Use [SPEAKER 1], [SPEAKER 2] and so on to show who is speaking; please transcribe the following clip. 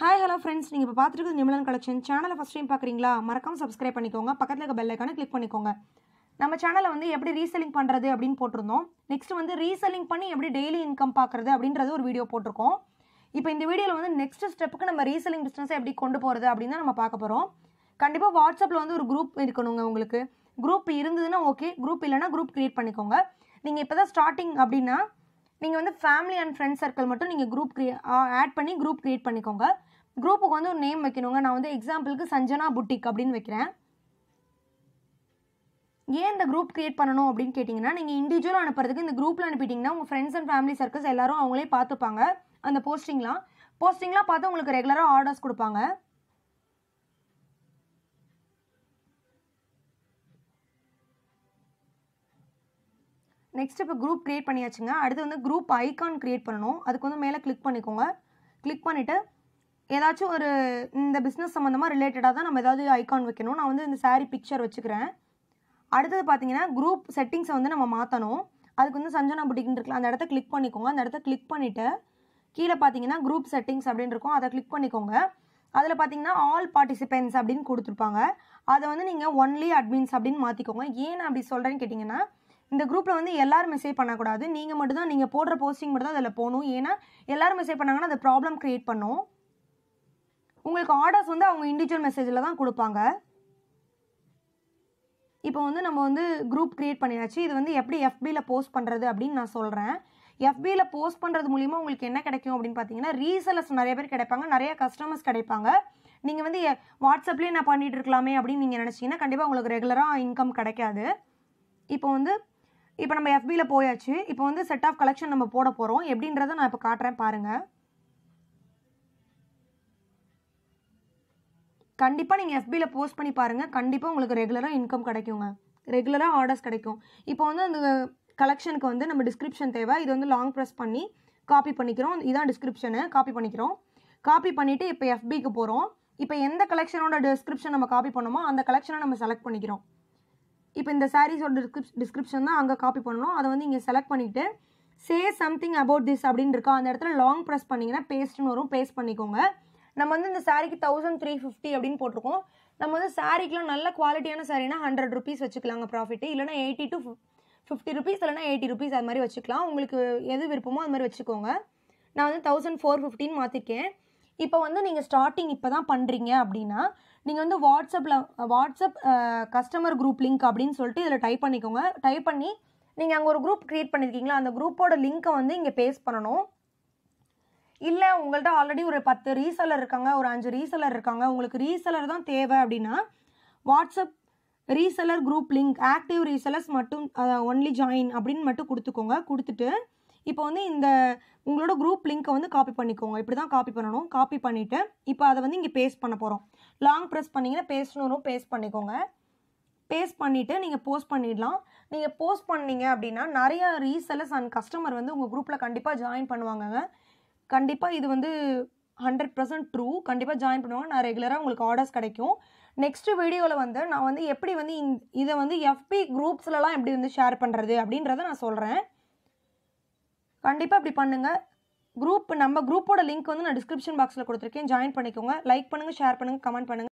[SPEAKER 1] hi hello friends நீங்கள் இப்போ பார்த்துருக்குது நிமலன் கலெக்ஷன் சேனலை ஃபஸ்ட் டைம் பார்க்குறீங்களா மறக்காமல் சப்ஸ்கிரைப் பண்ணிக்கோங்க பக்கத்தில் இருக்க பெல் ஐக்கானை கிளிக் பண்ணிக்கோங்க நம்ம சேனலை வந்து எப்படி ரீசெல்லிங் பண்ணுறது அப்படின்னு போட்டிருந்தோம் நெக்ஸ்ட் வந்து ரீசெல்லிங் பண்ணி எப்படி டெய்லி இன்கம் பார்க்குறது அப்படின்றது ஒரு வீடியோ போட்டிருக்கோம் இப்போ இந்த வீடியோவில் வந்து நெக்ஸ்ட் ஸ்டெப்புக்கு நம்ம ரீசெல்லிங் பிஸ்னஸை எப்படி கொண்டு போகிறது அப்படின்னு நம்ம பார்க்க போகிறோம் கண்டிப்பாக வாட்ஸ்அப்பில் வந்து ஒரு குரூப் இருக்கணுங்க உங்களுக்கு குரூப் இருந்ததுன்னா ஓகே குரூப் இல்லைனா குரூப் க்ரியேட் பண்ணிக்கோங்க நீங்கள் இப்போ தான் ஸ்டார்டிங் அப்படின்னா நீங்கள் வந்து ஃபேமிலி அண்ட் ஃப்ரெண்ட்ஸ் சர்க்கிள் மட்டும் நீங்கள் குரூப் க்ரியே ஆட் பண்ணி குரூப் க்ரியேட் பண்ணிக்கோங்க குரூப்புக்கு வந்து ஒரு நேம் வைக்கணுங்க நான் வந்து எக்ஸாம்பிளுக்கு சஞ்சனா புட்டிக் அப்படின்னு வைக்கிறேன் ஏன் இந்த குரூப் க்ரியேட் பண்ணணும் அப்படின்னு கேட்டிங்கன்னா நீங்கள் இண்டிவிஜுவல் அனுப்புறதுக்கு இந்த குரூப்பில் அனுப்பிட்டிங்கன்னா உங்கள் ஃப்ரெண்ட்ஸ் அண்ட் ஃபேமிலி சர்க்கிள்ஸ் எல்லாரும் அவங்களே பார்த்துப்பாங்க அந்த போஸ்டிங்லாம் போஸ்டிங்லாம் பார்த்து உங்களுக்கு ரெகுலராக ஆர்டர்ஸ் கொடுப்பாங்க நெக்ஸ்ட் இப்போ குரூப் க்ரியேட் பண்ணியாச்சுங்க அடுத்து வந்து குரூப் ஐக்கான் க்ரியேட் பண்ணணும் அதுக்கு வந்து மேலே கிளிக் பண்ணிக்கோங்க கிளிக் பண்ணிவிட்டு ஏதாச்சும் ஒரு இந்த பிஸ்னஸ் சம்மந்தமாக ரிலேட்டடாக தான் நம்ம ஏதாவது ஐக்கான் வைக்கணும் நான் வந்து இந்த சாரீ பிக்சர் வச்சுக்கிறேன் அடுத்தது பார்த்தீங்கன்னா குரூப் செட்டிங்ஸை வந்து நம்ம மாற்றணும் அதுக்கு வந்து சஞ்சனா புட்டிக்னு இருக்கலாம் அந்த இடத்த கிளிக் பண்ணிக்கோங்க அந்த இடத்த கிளிக் பண்ணிவிட்டு கீழே பார்த்தீங்கன்னா குரூப் செட்டிங்ஸ் அப்படின்னு இருக்கும் அதை கிளிக் பண்ணிக்கோங்க அதில் பார்த்தீங்கன்னா ஆல் பார்ட்டிசிபென்ட்ஸ் அப்படின்னு கொடுத்துருப்பாங்க அதை வந்து நீங்கள் ஒன்லி அட்மின்ஸ் அப்படின்னு மாற்றிக்கோங்க ஏன் அப்படி சொல்கிறேன்னு கேட்டிங்கன்னா இந்த குரூப்பில் வந்து எல்லாரும் மெசேஜ் பண்ணக்கூடாது நீங்கள் மட்டும் தான் நீங்கள் போடுற போஸ்டிங் மட்டும் தான் அதில் போகணும் ஏன்னா எல்லாரும் மெசேஜ் பண்ணாங்கன்னா அந்த ப்ராப்ளம் க்ரியேட் பண்ணும் உங்களுக்கு ஆர்டர்ஸ் வந்து அவங்க இண்டிவிஜுவல் மெசேஜில் தான் கொடுப்பாங்க இப்போ வந்து நம்ம வந்து குரூப் க்ரியேட் பண்ணியாச்சு இது வந்து எப்படி எஃபியில் போஸ்ட் பண்ணுறது அப்படின்னு நான் சொல்கிறேன் எஃபியில் போஸ்ட் பண்ணுறது மூலிமா உங்களுக்கு என்ன கிடைக்கும் அப்படின்னு பார்த்தீங்கன்னா ரீசலர்ஸ் நிறைய பேர் கிடைப்பாங்க நிறைய கஸ்டமர்ஸ் கிடைப்பாங்க நீங்கள் வந்து வாட்ஸ்அப்லேயே நான் பண்ணிகிட்டு இருக்கலாமே அப்படின்னு நீங்கள் நினச்சிங்கன்னா கண்டிப்பாக உங்களுக்கு ரெகுலராக இன்கம் கிடைக்காது இப்போ வந்து இப்போ நம்ம எஃபியில் போயாச்சு இப்போ வந்து செட் ஆஃப் கலெக்ஷன் நம்ம போட போகிறோம் எப்படின்றத நான் இப்போ காட்டுறேன் பாருங்கள் கண்டிப்பாக நீங்கள் எஃபியில் போஸ்ட் பண்ணி பாருங்கள் கண்டிப்பாக உங்களுக்கு ரெகுலராக இன்கம் கிடைக்குங்க ரெகுலராக ஆர்டர்ஸ் கிடைக்கும் இப்போ வந்து அந்த கலெக்ஷனுக்கு வந்து நம்ம டிஸ்கிரிப்ஷன் தேவை இது வந்து லாங் ப்ரெஸ் பண்ணி காப்பி பண்ணிக்கிறோம் இதான் டிஸ்கிரிப்ஷனு காப்பி பண்ணிக்கிறோம் காப்பி பண்ணிவிட்டு இப்போ எஃபிக்கு போகிறோம் இப்போ எந்த கலெக்ஷனோட டிஸ்கிரிப்ஷன் நம்ம காப்பி பண்ணோமோ அந்த கலெக்ஷனை நம்ம செலக்ட் பண்ணிக்கிறோம் இப்போ இந்த சாரீஸோட டிஸ்கிரிப் டிஸ்கிரிப்ஷன் தான் அங்கே காப்பி பண்ணணும் அதை வந்து இங்கே செலக்ட் பண்ணிவிட்டு சே சம்திங் அபவுட் திஸ் அப்படின்னு இருக்கா அந்த இடத்துல லாங் ப்ரெஸ் பண்ணிங்கன்னா பேஸ்ட்னு வரும் பேஸ்ட் பண்ணிக்கோங்க நம்ம வந்து இந்த சாரீக்கு தௌசண்ட் த்ரீ ஃபிஃப்டி அப்படின்னு போட்டிருக்கோம் நம்ம வந்து சாரிக்கெலாம் நல்ல குவாலிட்டியான சாரீனா ஹண்ட்ரட் ருபீஸ் வச்சுக்கலாங்க ப்ராஃபிட்டு இல்லைனா எயிட்டி டு ஃபிஃப்டி ருபீஸ் இல்லைனா எயிட்டி ருபீஸ் அது மாதிரி வச்சுக்கலாம் உங்களுக்கு எது விருப்பமோ அது மாதிரி வச்சுக்கோங்க நான் வந்து தௌசண்ட் ஃபோர் ஃபிஃப்டின்னு மாற்றிருக்கேன் இப்போ வந்து நீங்கள் ஸ்டார்டிங் இப்போ தான் பண்ணுறீங்க அப்படின்னா நீங்கள் வந்து வாட்ஸ்அப்பில் வாட்ஸ்அப் கஸ்டமர் குரூப் லிங்க் அப்படின்னு சொல்லிட்டு இதில் டைப் பண்ணிக்கோங்க டைப் பண்ணி நீங்கள் அங்கே ஒரு குரூப் க்ரியேட் பண்ணியிருக்கீங்களா அந்த குரூப்போட லிங்க்கை வந்து இங்கே பேஸ்ட் பண்ணணும் இல்லை உங்கள்கிட்ட ஆல்ரெடி ஒரு பத்து ரீசெலர் இருக்காங்க ஒரு அஞ்சு ரீசெலர் இருக்காங்க உங்களுக்கு ரீசெலர் தான் தேவை அப்படின்னா WhatsApp reseller group link active resellers மட்டும் ஒன்லி ஜாயின் அப்படின்னு மட்டும் கொடுத்துக்கோங்க கொடுத்துட்டு இப்போ வந்து இந்த உங்களோட குரூப் லிங்க்கை வந்து காப்பி பண்ணிக்கோங்க இப்படி தான் காப்பி பண்ணணும் காப்பி பண்ணிவிட்டு இப்போ அதை வந்து இங்கே பேஸ்ட் பண்ண போகிறோம் லாங் ப்ரெஸ் பண்ணிங்கன்னா பேஸ்ட்னு வரும் பேஸ்ட் பண்ணிக்கோங்க பேஸ்ட் பண்ணிவிட்டு நீங்கள் போஸ்ட் பண்ணிடலாம் நீங்கள் போஸ்ட் பண்ணீங்க அப்படின்னா நிறையா ரீசெல்லர்ஸ் அண்ட் கஸ்டமர் வந்து உங்கள் குரூப்பில் கண்டிப்பாக ஜாயின் பண்ணுவாங்கங்க கண்டிப்பாக இது வந்து ஹண்ட்ரட் பர்சன்ட் ட்ரூ கண்டிப்பாக ஜாயின் பண்ணுவாங்க நான் ரெகுலராக உங்களுக்கு ஆர்டர்ஸ் கிடைக்கும் நெக்ஸ்ட்டு வீடியோவில் வந்து நான் வந்து எப்படி வந்து இதை வந்து எஃபி குரூப்ஸ்லலாம் எப்படி வந்து ஷேர் பண்ணுறது அப்படின்றத நான் சொல்கிறேன் கண்டிப்பாக இப்படி பண்ணுங்கள் குரூப் நம்ம குரூப்போட லிங்க் வந்து நான் டிஸ்கிரிப்ஷன் பாக்ஸில் கொடுத்துருக்கேன் ஜாயின் பண்ணிக்கோங்க லைக் பண்ணுங்கள் ஷேர் பண்ணுங்கள் கமெண்ட் பண்ணுங்கள்